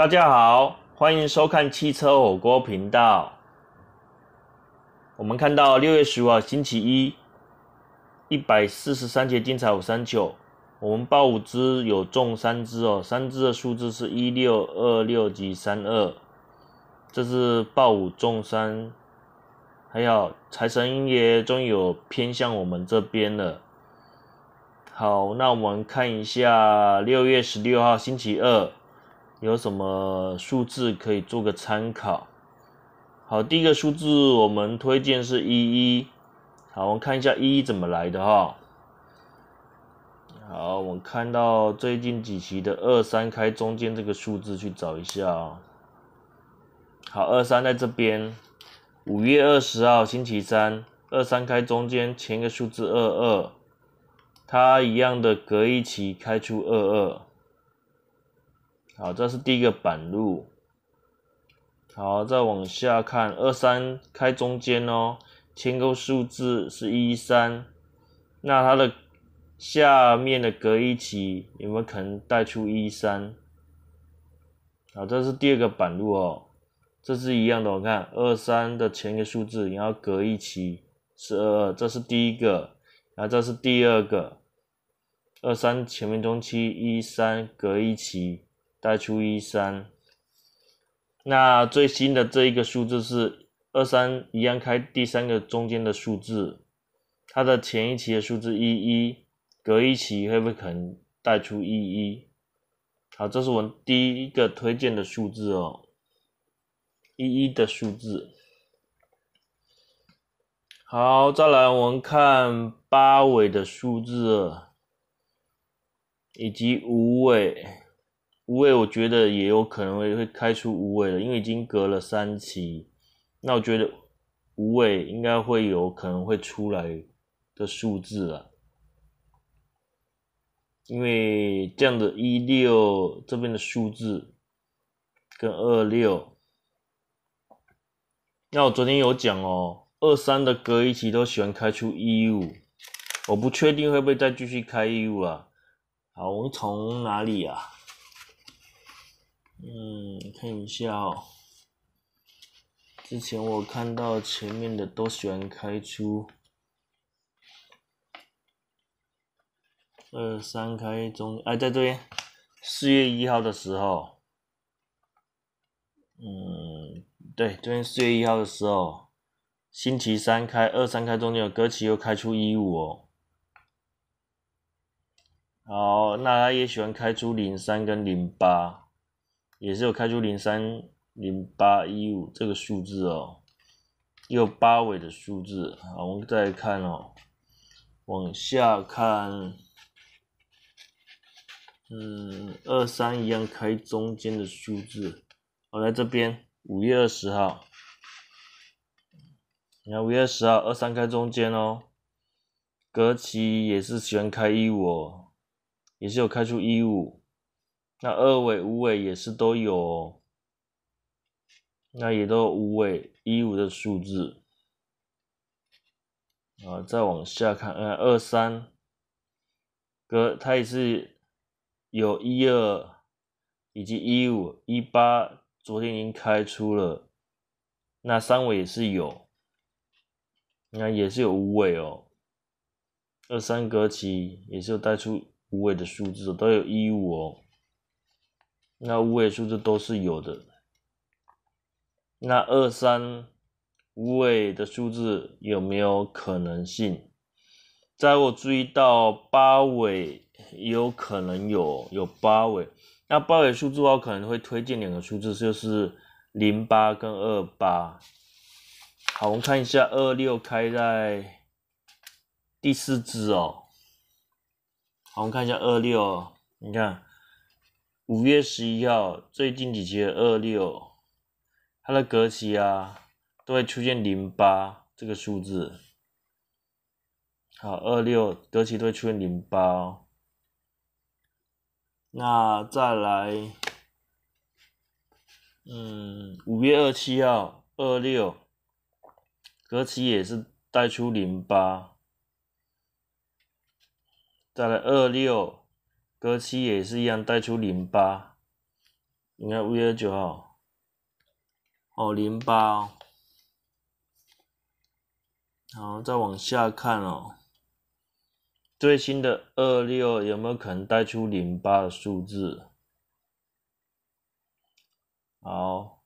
大家好，欢迎收看汽车火锅频道。我们看到六月十五号星期一，一百四十三节精彩五三九，我们报五只有中三只哦，三只的数字是一六二六及三二，这是报五中三，还有财神爷终于有偏向我们这边了。好，那我们看一下六月十六号星期二。有什么数字可以做个参考？好，第一个数字我们推荐是一一。好，我们看一下一一怎么来的哈。好，我们看到最近几期的二三开中间这个数字去找一下啊。好，二三在这边，五月二十号星期三，二三开中间前一个数字二二，它一样的隔一期开出二二。好，这是第一个板路。好，再往下看，二三开中间哦，前个数字是一三，那它的下面的隔一期有没有可能带出一三？好，这是第二个板路哦，这是一样的。我看二三的前一个数字，然后隔一期是二二，这是第一个，然后这是第二个，二三前面中期一三隔一期。带出一三，那最新的这一个数字是二三一样，开第三个中间的数字，它的前一期的数字一一，隔一期会不会可能带出一一？好，这是我们第一个推荐的数字哦，一一的数字。好，再来我们看八尾的数字，以及五尾。五尾，我觉得也有可能会会开出五尾了，因为已经隔了三期，那我觉得五尾应该会有可能会出来的数字了，因为这样的一六这边的数字跟二六，那我昨天有讲哦，二三的隔一期都喜欢开出一五，我不确定会不会再继续开一五啊。好，我们从哪里啊？嗯，看一下哦。之前我看到前面的都喜欢开出二三开中，哎，在这边四月一号的时候，嗯，对，这边四月一号的时候，星期三开二三开中间，歌曲又开出一五哦。好，那他也喜欢开出零三跟零八。也是有开出零三零八一五这个数字哦，又八尾的数字，好，我们再来看哦，往下看，嗯，二三一样开中间的数字，我在这边五月二十号，你看五月二十号二三开中间哦，格奇也是喜欢开一五哦，也是有开出一五。那二尾、五尾也是都有，那也都五尾一五的数字啊。再往下看，嗯，二三哥，它也是有一二以及一五一八，昨天已经开出了。那三尾也是有，那也是有五尾哦。二三格棋也是有带出五尾的数字，都有一五哦。那五位数字都是有的，那二三五位的数字有没有可能性？在我注意到八尾有可能有有八尾，那八尾数字我可能会推荐两个数字，就是零八跟二八。好，我们看一下二六开在第四只哦。好，我们看一下二六，你看。五月十一号，最近几期的二六，它的隔期啊，都会出现零八这个数字。好，二六隔期都会出现零八。那再来，嗯，五月二七号，二六隔期也是带出零八。再来二六。隔七也是一样，带出零八，应该五月九号，哦零八，好再往下看哦，最新的二六有没有可能带出零八的数字？好，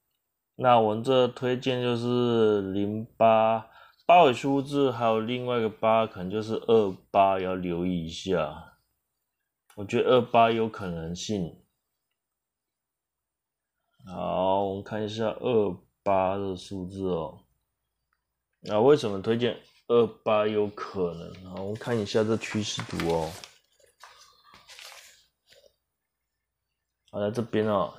那我们这推荐就是零八，八尾数字，还有另外一个八，可能就是二八，要留意一下。我觉得二八有可能性。好，我们看一下二八的数字哦。那为什么推荐二八有可能？好，我们看一下这趋势图哦。好，在这边哦。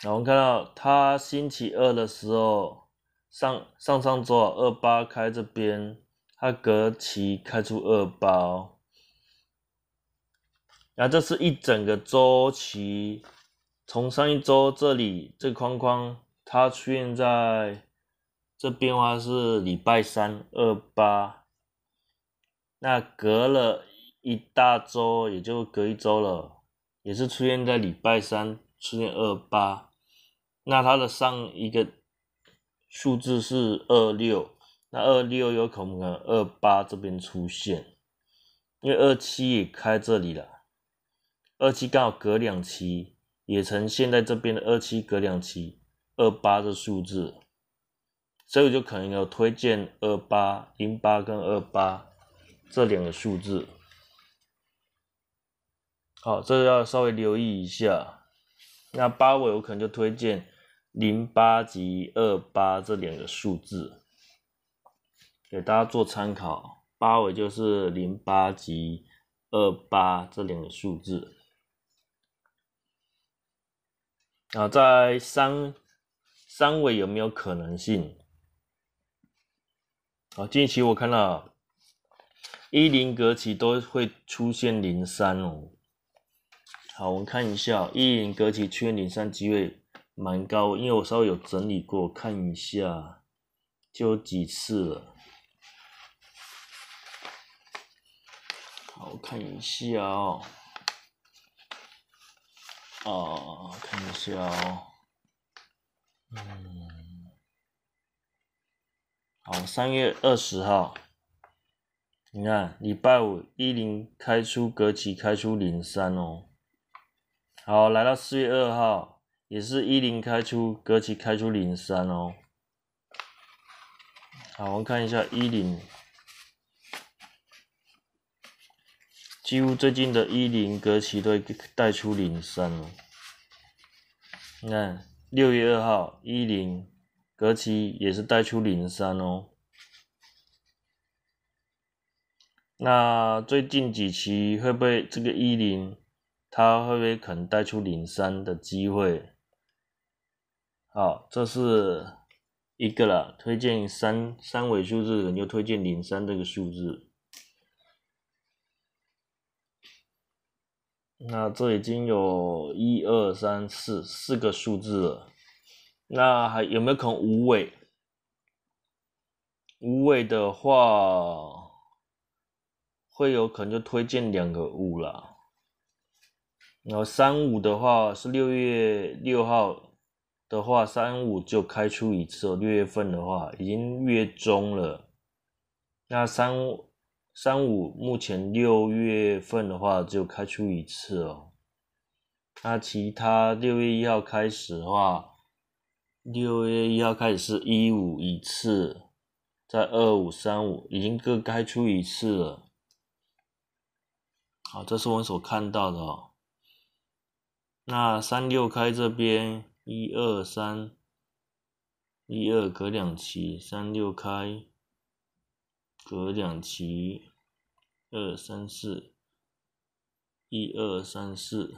好，我们看到它星期二的时候，上上上周二八开这边。他隔期开出二八，然后这是一整个周期，从上一周这里这框框，它出现在这变化是礼拜三二八，那隔了一大周，也就隔一周了，也是出现在礼拜三出现二八，那它的上一个数字是二六。那二六有可能二八这边出现，因为二七也开这里了，二七刚好隔两期，也呈现在这边的二七隔两期二八这数字，所以就可能要推荐二八零八跟二八这两个数字。好，这要稍微留意一下。那八尾我可能就推荐零八及二八这两个数字。给大家做参考，八尾就是零八及二八这两个数字啊，在三三尾有没有可能性？啊，近期我看到一零格局都会出现零三哦。好，我们看一下一零格局出现零三机会蛮高，因为我稍微有整理过，看一下就几次了。看一下，哦，看一下，哦，嗯，好，三月二十号，你看礼拜五一零开出隔期开出零三哦，好，来到四月二号，也是一零开出隔期开出零三哦，好，我们看一下一零。几乎最近的一零格局都带出零三哦，你看六月二号一零格局也是带出零三哦，那最近几期会不会这个一零它会不会可能带出零三的机会？好，这是一个了，推荐三三位数字，你就推荐零三这个数字。那这已经有一二三四四个数字了，那还有没有可能五尾？五尾的话，会有可能就推荐两个五啦。然后三五的话是六月六号的话，三五就开出一次。六月份的话已经月中了，那三五。三五，目前六月份的话就开出一次哦。那其他六月一号开始的话，六月一号开始是一五一次，在二五三五已经各开出一次了。好，这是我们所看到的哦。那三六开这边一二三，一二隔两期，三六开。隔两期，二三四，一二三四，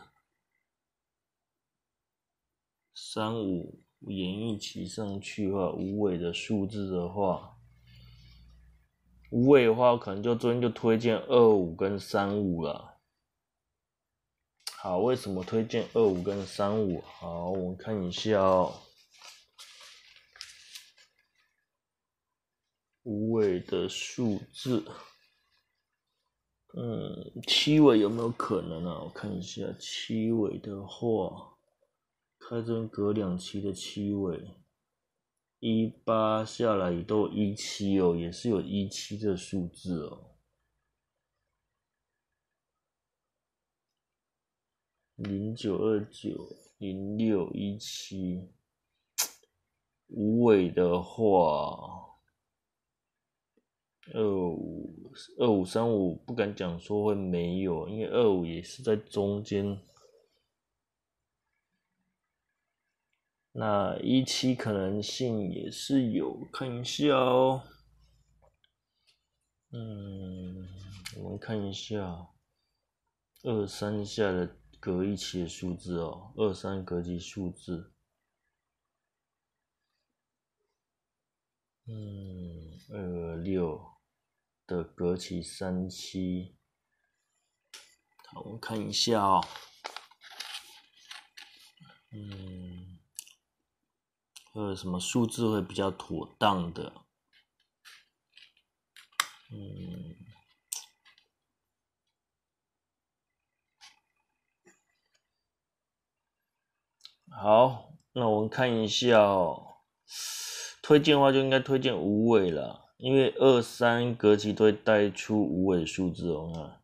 三五连一起上去的话，五位的数字的话，五位的话可能就昨天就推荐二五跟三五了。好，为什么推荐二五跟三五？好，我看一下。五尾的数字，嗯，七尾有没有可能啊？我看一下七尾的话，开针隔两期的七尾，一八下来也都一七哦，也是有一七这数字哦，零九二九零六一七，五尾的话。二五二五三五不敢讲说会没有，因为二五也是在中间，那一期可能性也是有，看一下哦。嗯，我们看一下二三下的隔一期的数字哦，二三隔期数字，嗯，二六。的隔期三七，好，我们看一下哦。嗯，有什么数字会比较妥当的？嗯，好，那我们看一下哦。推荐的话就应该推荐无畏了。因为二三格奇都会带出五位数字哦，啊，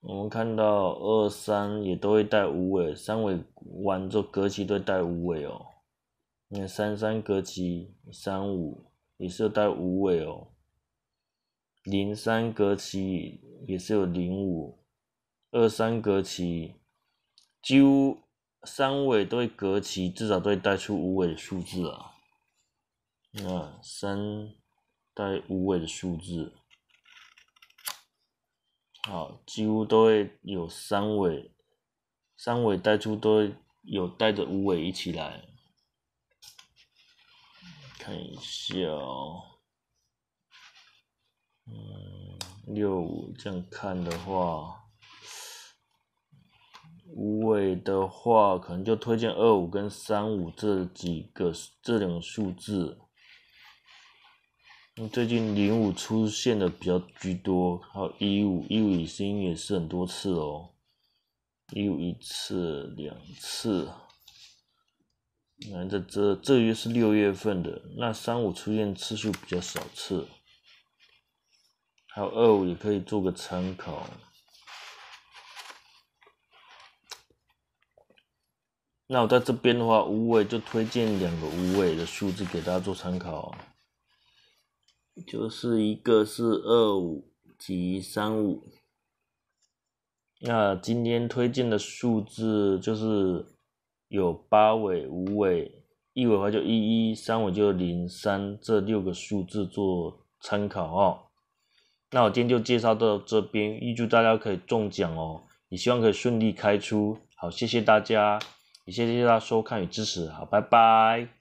我们看到二三也都会带五尾，三尾完就格奇都会带五尾哦。那三三格奇，三五也是有带五尾哦，零三格奇也是有零五，二三隔几乎三尾都会格奇，至少都会带出五位数字啊，啊，三。带五位的数字，好，几乎都会有三位，三位带出都有带着五位一起来，看一下哦，嗯，六五这样看的话，五位的话可能就推荐二五跟三五这几个这两个数字。最近零五出现的比较居多，还有一五一五，已音也是很多次哦，一五一次两次。那这这这个月是六月份的，那三五出现次数比较少次，还有二五也可以做个参考。那我在这边的话，五位就推荐两个五位的数字给大家做参考。就是一个是二五及三五，那今天推荐的数字就是有八尾、五尾、一尾的话就一一，三尾就零三这六个数字做参考哦。那我今天就介绍到这边，预祝大家可以中奖哦，也希望可以顺利开出。好，谢谢大家，也谢谢大家收看与支持。好，拜拜。